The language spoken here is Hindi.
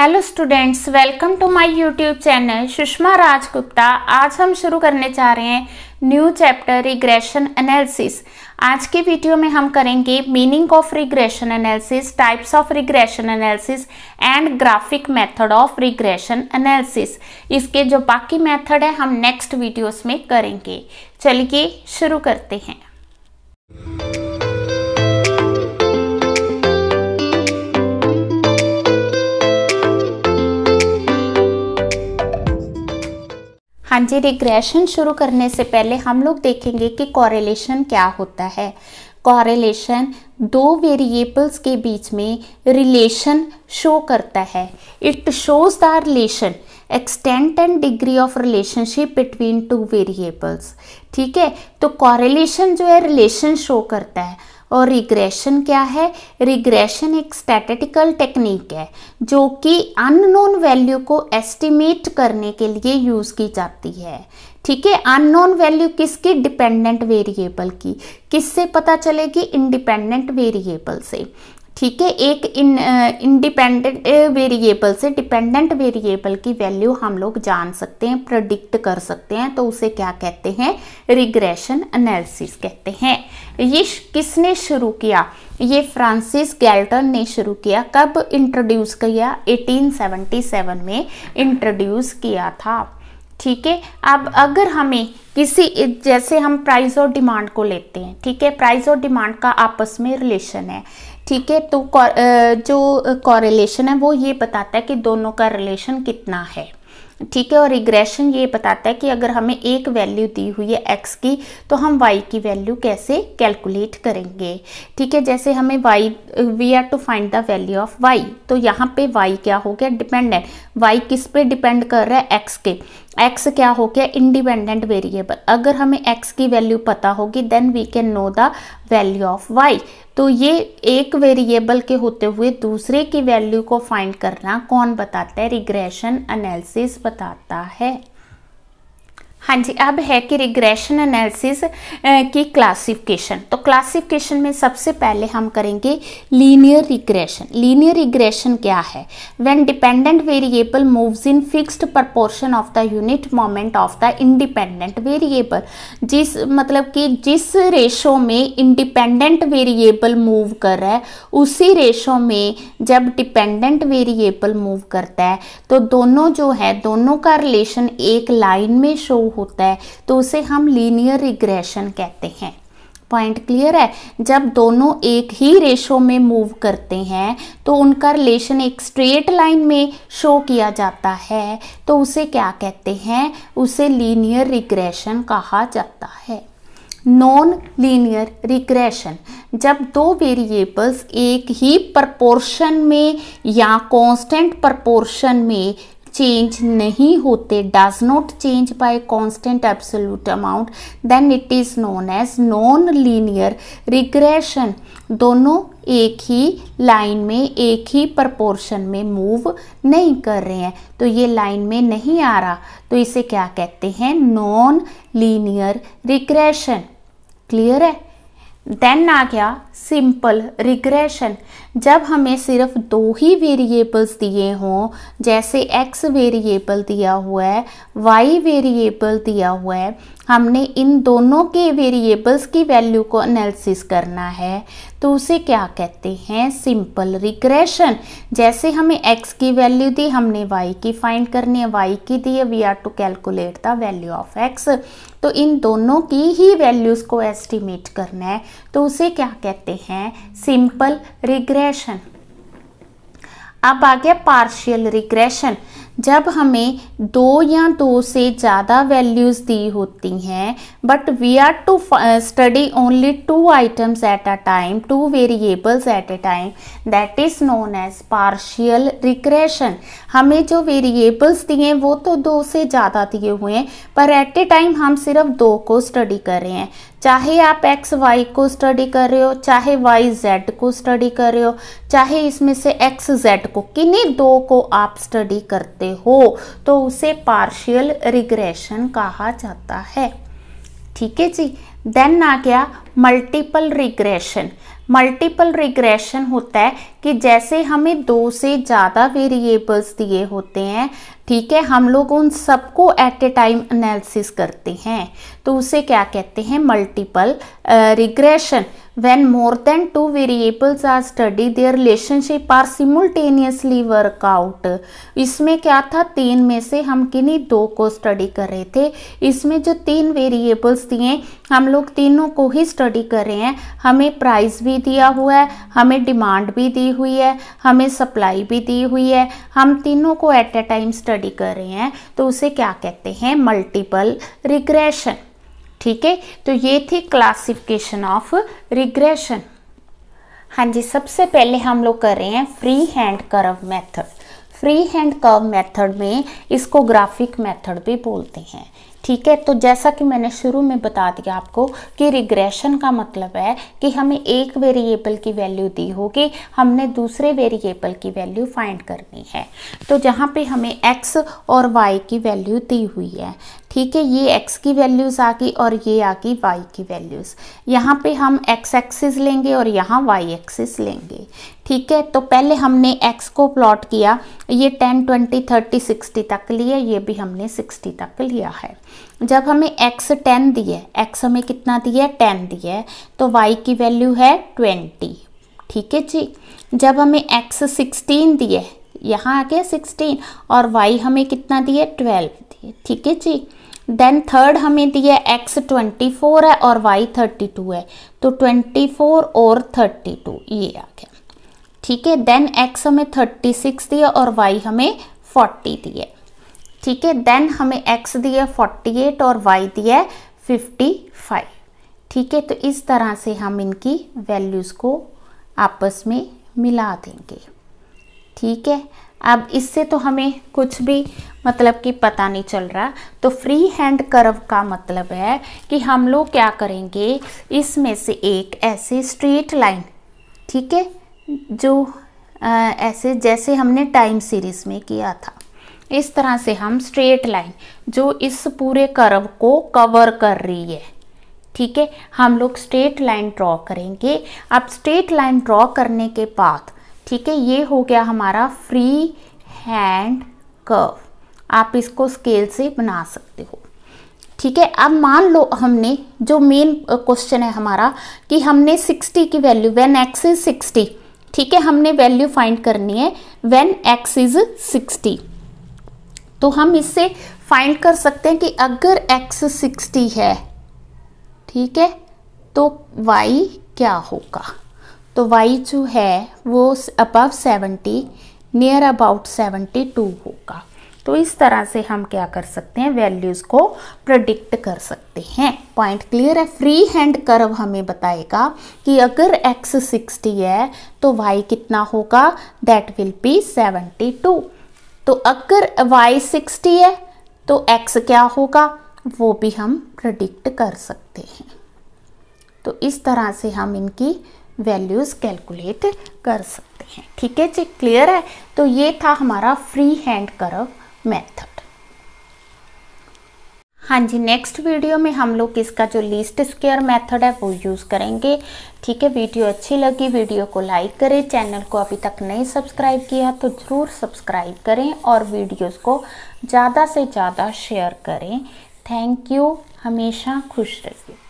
hello students welcome to my YouTube channel Sushma Rajgupta आज हम शुरू करने जा रहे हैं न्यू चैप्टर रिग्रेशन एनालिसिस आज के वीडियो में हम करेंगे meaning of regression analysis types of regression analysis and graphic method of regression analysis इसके जो बाकी मेथड है हम नेक्स्ट वीडियोस में करेंगे चलिए शुरू करते हैं हाँ जी रिग्रेशन शुरू करने से पहले हम लोग देखेंगे कि कॉरेलेशन क्या होता है कॉरेलेशन दो वेरिएबल्स के बीच में रिलेशन शो करता है it shows the relation extent and degree of relationship between two variables ठीक है तो कॉरेलेशन जो है रिलेशन शो करता है और रिग्रेशन क्या है रिग्रेशन एक स्टैटिटिकल टेक्निक है जो कि अननोन वैल्यू को एस्टिमेट करने के लिए यूज़ की जाती है ठीक है अननोन वैल्यू किसकी डिपेंडेंट वेरिएबल की किससे पता चलेगी इंडिपेंडेंट वेरिएबल से ठीक है एक इन इंडिपेंडेंट वेरिएबल से डिपेंडेंट वेरिएबल की वैल्यू हम लोग जान सकते हैं प्रडिक्ट कर सकते हैं तो उसे क्या कहते हैं रिग्रेशन एनालिसिस कहते हैं ये किसने शुरू किया ये फ्रांसिस गैल्टन ने शुरू किया कब इंट्रोड्यूस किया 1877 में इंट्रोड्यूस किया था ठीक है अब अगर हमें किसी जैसे हम प्राइस और डिमांड को लेते हैं ठीक है प्राइस और डिमांड का आपस में रिलेशन है ठीक है तो जो कॉरेलेशन है वो ये बताता है कि दोनों का रिलेशन कितना है ठीक है और रिग्रेशन ये बताता है कि अगर हमें एक वैल्यू दी हुई है एक्स की तो हम वाई की वैल्यू कैसे कैलकुलेट करेंगे ठीक है जैसे हमें Y we are to find the value of Y तो यहाँ पे वाई क्या हो गया डिपेंडेंट वाई किस पे डिपेंड कर रहा है एक्स के एक्स क्या हो गया इंडिपेंडेंट वेरिएबल अगर हमें एक्स की वैल्यू पता होगी then we can know the value of Y तो ये एक वेरिएबल के होते हुए दूसरे की वैल्यू को फाइंड करना कौन बताता है रिग्रेशन एनालिसिस बताता है हाँ जी अब है कि रिग्रेशन एनालिसिस की क्लासिफिकेशन तो क्लासिफिकेशन में सबसे पहले हम करेंगे लीनियर रिग्रेशन लीनियर रिग्रेशन क्या है when dependent variable moves in fixed proportion of the unit moment of the independent variable जिस मतलब कि जिस रेशो में इंडिपेंडेंट वेरिएबल मूव कर रहा है उसी रेशो में जब डिपेंडेंट वेरिएबल मूव करता है तो दोनों जो है दोनों का रिलेशन एक लाइन में शो हो होता है तो उसे हम लीनियर रिग्रेशन कहते हैं पॉइंट क्लियर है जब दोनों एक ही रेशो में मूव करते हैं तो उनका रिलेशन एक स्ट्रेट लाइन में शो किया जाता है तो उसे क्या कहते हैं उसे लीनियर रिग्रेशन कहा जाता है नॉन लीनियर रिग्रेशन जब दो वेरिएबल्स एक ही प्रपोर्शन में या कांस्टेंट प्रपोर्शन में चेंज नहीं होते does not change by constant absolute amount then it is known as non linear regression दोनों एक ही लाइन में एक ही प्रपोर्शन में मूव नहीं कर रहे हैं तो ये लाइन में नहीं आ रहा तो इसे क्या कहते हैं नॉन लीनियर रिग्रेशन क्लियर है देन आ गया सिंपल रिग्रेशन जब हमें सिर्फ दो ही वेरिएबल्स दिए हों जैसे एक्स वेरिएबल दिया हुआ है वाई वेरिएबल दिया हुआ है हमने इन दोनों के वेरिएबल्स की वैल्यू को एनालिसिस करना है तो उसे क्या कहते हैं सिंपल रिग्रेशन जैसे हमें x की वैल्यू दी हमने y की फाइंड करनी है y की दी है we are to calculate the value of x तो इन दोनों की ही वैल्यूज़ को एस्टिमेट करना है तो उसे क्या कहते हैं सिंपल रिग्रेशन रिग्रेशन अब आ गया पार्शियल रिग्रेशन जब हमें दो या दो से ज़्यादा वैल्यूज़ दी होती हैं but we are to study only two items at a time two variables at a time that is known as partial regression हमें जो वेरिएबल्स दिए हैं वो तो दो से ज़्यादा दिए हुए हैं पर एट ए टाइम हम सिर्फ दो को स्टडी कर रहे हैं चाहे आप एक्स वाई को स्टडी कर रहे हो चाहे वाई जेड को स्टडी कर रहे हो चाहे इसमें से एक्स जेड को किन्हीं दो को आप स्टडी करते करते हो तो उसे पार्शियल रिग्रेशन कहा जाता है ठीक है जी देन आ गया मल्टीपल रिग्रेशन मल्टीपल रिग्रेशन होता है कि जैसे हमें दो से ज़्यादा वेरिएबल्स दिए होते हैं ठीक है हम लोग उन सबको एट ए टाइम एनालिसिस करते हैं तो उसे क्या कहते हैं multiple regression when more than two variables are study their relationship are simultaneously work out इसमें क्या था तीन में से हम किन्हीं दो को स्टडी कर रहे थे इसमें जो तीन वेरिएबल्स दिए हम लोग तीनों को ही स्टडी कर रहे हैं हमें प्राइस भी दिया हुआ है हमें डिमांड भी दी हुई है हमें सप्लाई भी दी हुई है हम तीनों को एट ए टाइम स्टडी कर रहे हैं तो उसे क्या कहते हैं मल्टीपल रिग्रेशन ठीक है तो ये थी क्लासिफिकेशन ऑफ रिग्रेशन हाँ जी सबसे पहले हम लोग कर रहे हैं free hand curve method free hand curve method में इसको ग्राफिक मेथड भी बोलते हैं ठीक है तो जैसा कि मैंने शुरू में बता दिया आपको कि रिग्रेशन का मतलब है कि हमें एक वेरिएबल की वैल्यू दी होगी हमने दूसरे वेरिएबल की वैल्यू फाइंड करनी है तो जहाँ पे हमें एक्स और वाई की वैल्यू दी हुई है ठीक है ये एक्स की वैल्यूज़ आ गई और ये आ गई वाई की वैल्यूज़ यहाँ पे हम एक्स एक्सिस लेंगे और यहाँ वाई एक्सिस लेंगे ठीक है तो पहले हमने एक्स को प्लॉट किया ये 10, 20, 30, 60 तक लिए ये भी हमने 60 तक लिया है जब हमें x 10 दिया x हमें कितना दिया है 10 दिया है तो y की वैल्यू है 20 ठीक है जी जब हमें x 16 दिए यहाँ आ गया 16 और y हमें कितना दिया 12 दिए ठीक है जी देन थर्ड हमें दिया x 24 है और y 32 है तो 24 और 32 ये आ गया ठीक है देन x हमें 36 दिया और y हमें 40 दिए ठीक है देन हमें x दिया 48 और y दिया 55 ठीक है तो इस तरह से हम इनकी वैल्यूज़ को आपस में मिला देंगे ठीक है अब इससे तो हमें कुछ भी मतलब कि पता नहीं चल रहा तो फ्री हैंड कर्व का मतलब है कि हम लोग क्या करेंगे इसमें से एक ऐसे स्ट्रेट लाइन ठीक है जो आ, ऐसे जैसे हमने टाइम सीरीज में किया था इस तरह से हम स्ट्रेट लाइन जो इस पूरे कर्व को कवर कर रही है ठीक है हम लोग स्ट्रेट लाइन ड्रॉ करेंगे अब स्ट्रेट लाइन ड्रॉ करने के बाद ठीक है ये हो गया हमारा फ्री हैंड कर्व आप इसको स्केल से बना सकते हो ठीक है अब मान लो हमने जो मेन क्वेश्चन है हमारा कि हमने 60 की वैल्यू वेन एक्स इज ठीक है हमने वैल्यू फाइंड करनी है व्हेन एक्स इज 60 तो हम इससे फाइंड कर सकते हैं कि अगर एक्स 60 है ठीक है तो वाई क्या होगा तो वाई जो है वो अबव 70 नियर अबाउट 72 होगा तो इस तरह से हम क्या कर सकते हैं वैल्यूज़ को प्रडिक्ट कर सकते हैं पॉइंट क्लियर है फ्री हैंड कर्व हमें बताएगा कि अगर x 60 है तो y कितना होगा दैट विल बी 72 तो अगर y 60 है तो x क्या होगा वो भी हम प्रडिक्ट कर सकते हैं तो इस तरह से हम इनकी वैल्यूज़ कैलकुलेट कर सकते हैं ठीक है जी क्लियर है तो ये था हमारा फ्री हैंड कर्व मेथड हाँ जी नेक्स्ट वीडियो में हम लोग इसका जो लीस्ट स्केयर मेथड है वो यूज़ करेंगे ठीक है वीडियो अच्छी लगी वीडियो को लाइक करें चैनल को अभी तक नहीं सब्सक्राइब किया तो ज़रूर सब्सक्राइब करें और वीडियोस को ज़्यादा से ज़्यादा शेयर करें थैंक यू हमेशा खुश रहिए